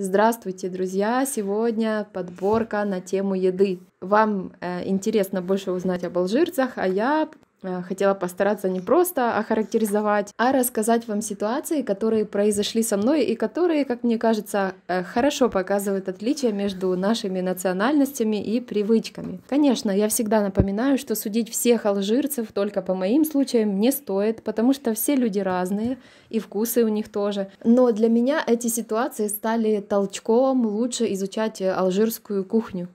Здравствуйте, друзья! Сегодня подборка на тему еды. Вам э, интересно больше узнать об алжирцах, а я Э, хотела постараться не просто охарактеризовать, а рассказать вам ситуации, которые произошли со мной и которые, как мне кажется, э, хорошо показывают отличия между нашими национальностями и привычками. Конечно, я всегда напоминаю, что судить всех алжирцев только по моим случаям не стоит, потому что все люди разные и вкусы у них тоже. Но для меня эти ситуации стали толчком лучше изучать алжирскую кухню.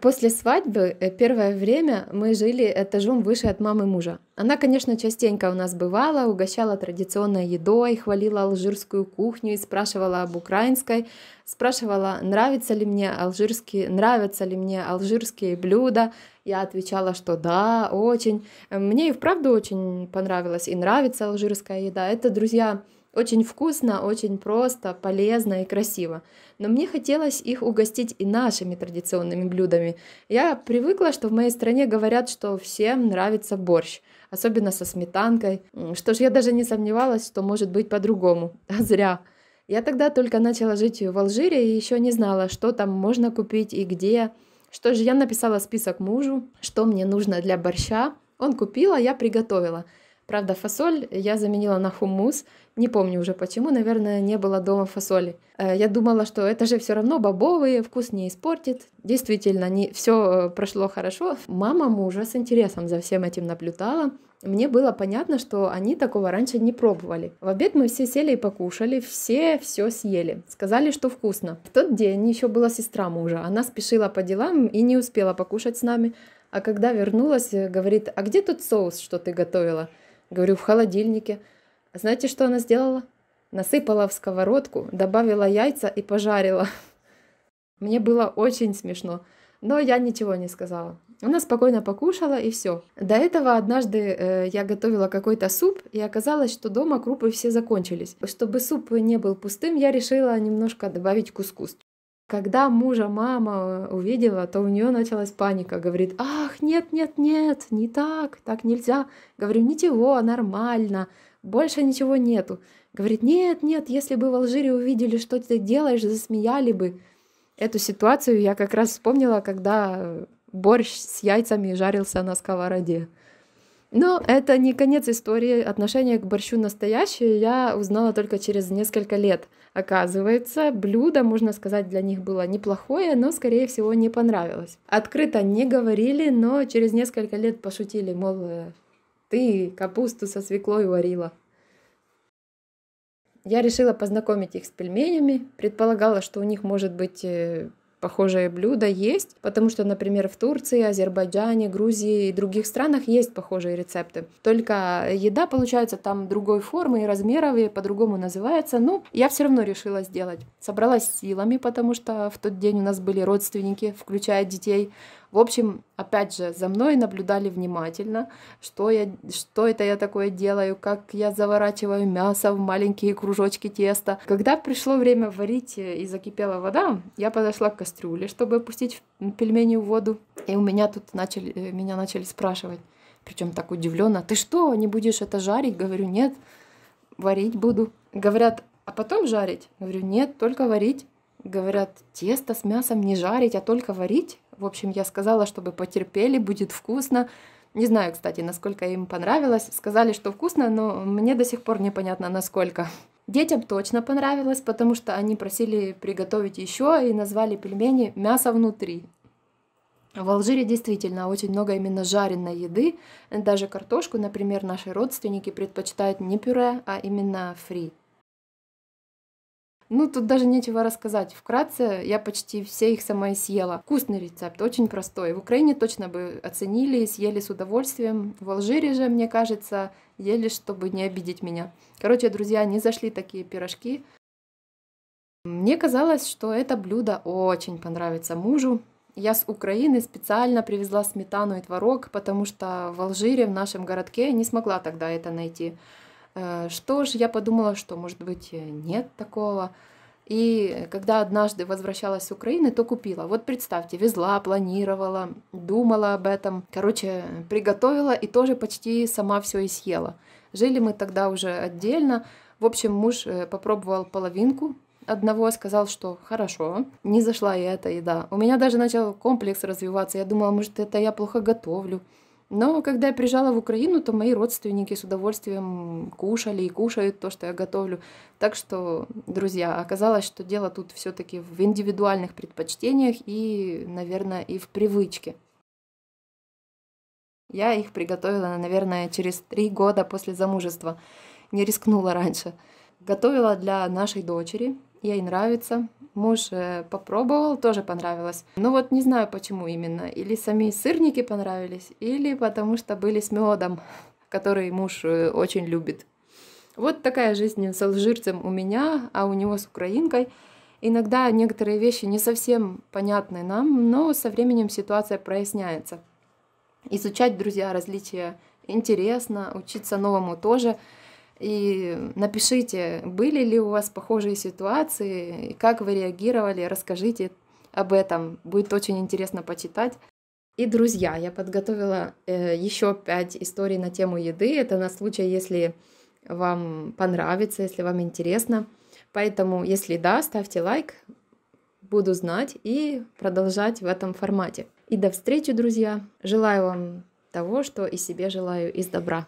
После свадьбы э, первое время мы жили этажом выше от мамы мужа. Она, конечно, частенько у нас бывала, угощала традиционной едой, хвалила алжирскую кухню и спрашивала об украинской, спрашивала, нравится ли мне алжирские, нравятся ли мне алжирские блюда. Я отвечала, что да, очень. Мне и вправду очень понравилось и нравится алжирская еда. Это, друзья, очень вкусно, очень просто, полезно и красиво. Но мне хотелось их угостить и нашими традиционными блюдами. Я привыкла, что в моей стране говорят, что всем нравится борщ, особенно со сметанкой. Что ж, я даже не сомневалась, что может быть по-другому. А зря. Я тогда только начала жить в Алжире и еще не знала, что там можно купить и где. Что же, я написала список мужу, что мне нужно для борща. Он купил, а я приготовила – Правда, фасоль я заменила на хумус. Не помню уже почему, наверное, не было дома фасоли. Э, я думала, что это же все равно бобовые, вкус не испортит. Действительно, не, все э, прошло хорошо. Мама мужа с интересом за всем этим наблюдала. Мне было понятно, что они такого раньше не пробовали. В обед мы все сели и покушали, все все съели. Сказали, что вкусно. В тот день еще была сестра мужа. Она спешила по делам и не успела покушать с нами. А когда вернулась, э, говорит, а где тот соус, что ты готовила? Говорю, в холодильнике. А знаете, что она сделала? Насыпала в сковородку, добавила яйца и пожарила. Мне было очень смешно, но я ничего не сказала. Она спокойно покушала и все. До этого однажды э, я готовила какой-то суп, и оказалось, что дома крупы все закончились. Чтобы суп не был пустым, я решила немножко добавить кускус. Когда мужа мама э, увидела, то у нее началась паника. Говорит, ах, нет, нет, нет, не так, так нельзя. Говорю, ничего, нормально, больше ничего нету. Говорит, нет, нет, если бы в Алжире увидели, что ты делаешь, засмеяли бы. Эту ситуацию я как раз вспомнила, когда борщ с яйцами жарился на сковороде. Но это не конец истории. Отношение к борщу настоящее я узнала только через несколько лет – Оказывается, блюдо, можно сказать, для них было неплохое, но, скорее всего, не понравилось. Открыто не говорили, но через несколько лет пошутили, мол, э, ты капусту со свеклой варила. Я решила познакомить их с пельменями, предполагала, что у них может быть э, похожие блюда есть, потому что, например, в Турции, Азербайджане, Грузии и других странах есть похожие рецепты. Только еда получается там другой формы и размеров, и по-другому называется. Но ну, я все равно решила сделать. Собралась силами, потому что в тот день у нас были родственники, включая детей, в общем, опять же, за мной наблюдали внимательно, что, я, что это я такое делаю, как я заворачиваю мясо в маленькие кружочки теста. Когда пришло время варить э, и закипела вода, я подошла к кастрюле, чтобы опустить пельмени в воду. И у меня тут начали, э, меня начали спрашивать, причем так удивленно, ты что, не будешь это жарить? Говорю, нет, варить буду. Говорят, а потом жарить? Говорю, нет, только варить. Говорят, тесто с мясом не жарить, а только варить. В общем, я сказала, чтобы потерпели, будет вкусно. Не знаю, кстати, насколько им понравилось. Сказали, что вкусно, но мне до сих пор непонятно, насколько. Детям точно понравилось, потому что они просили приготовить еще и назвали пельмени «мясо внутри». В Алжире действительно очень много именно жареной еды. Даже картошку, например, наши родственники предпочитают не пюре, а именно фри. Ну, тут даже нечего рассказать. Вкратце, я почти все их сама и съела. Вкусный рецепт, очень простой. В Украине точно бы оценили и съели с удовольствием. В Алжире же, мне кажется, ели, чтобы не обидеть меня. Короче, друзья, не зашли такие пирожки. Мне казалось, что это блюдо очень понравится мужу. Я с Украины специально привезла сметану и творог, потому что в Алжире, в нашем городке, не смогла тогда это найти. Э, что же, я подумала, что, может быть, э, нет такого. И когда однажды возвращалась с Украины, то купила. Вот представьте, везла, планировала, думала об этом. Короче, приготовила и тоже почти сама все и съела. Жили мы тогда уже отдельно. В общем, муж э, попробовал половинку одного, сказал, что хорошо, не зашла и эта еда. У меня даже начал комплекс развиваться. Я думала, может, это я плохо готовлю. Но когда я приезжала в Украину, то мои родственники с удовольствием кушали и кушают то, что я готовлю. Так что, друзья, оказалось, что дело тут все-таки в индивидуальных предпочтениях и, наверное, и в привычке. Я их приготовила, наверное, через три года после замужества. Не рискнула раньше. Готовила для нашей дочери, ей нравится. Муж э, попробовал, тоже понравилось. Но ну вот не знаю почему именно. Или сами сырники понравились, или потому что были с медом, который муж э, очень любит. Вот такая жизнь с алжирцем у меня, а у него с украинкой. Иногда некоторые вещи не совсем понятны нам, но со временем ситуация проясняется. Изучать, друзья, различия интересно, учиться новому тоже – и напишите, были ли у вас похожие ситуации, как вы реагировали, расскажите об этом. Будет очень интересно почитать. И, друзья, я подготовила э, еще пять историй на тему еды. Это на случай, если вам понравится, если вам интересно. Поэтому, если да, ставьте лайк, буду знать и продолжать в этом формате. И до встречи, друзья. Желаю вам того, что и себе желаю из добра.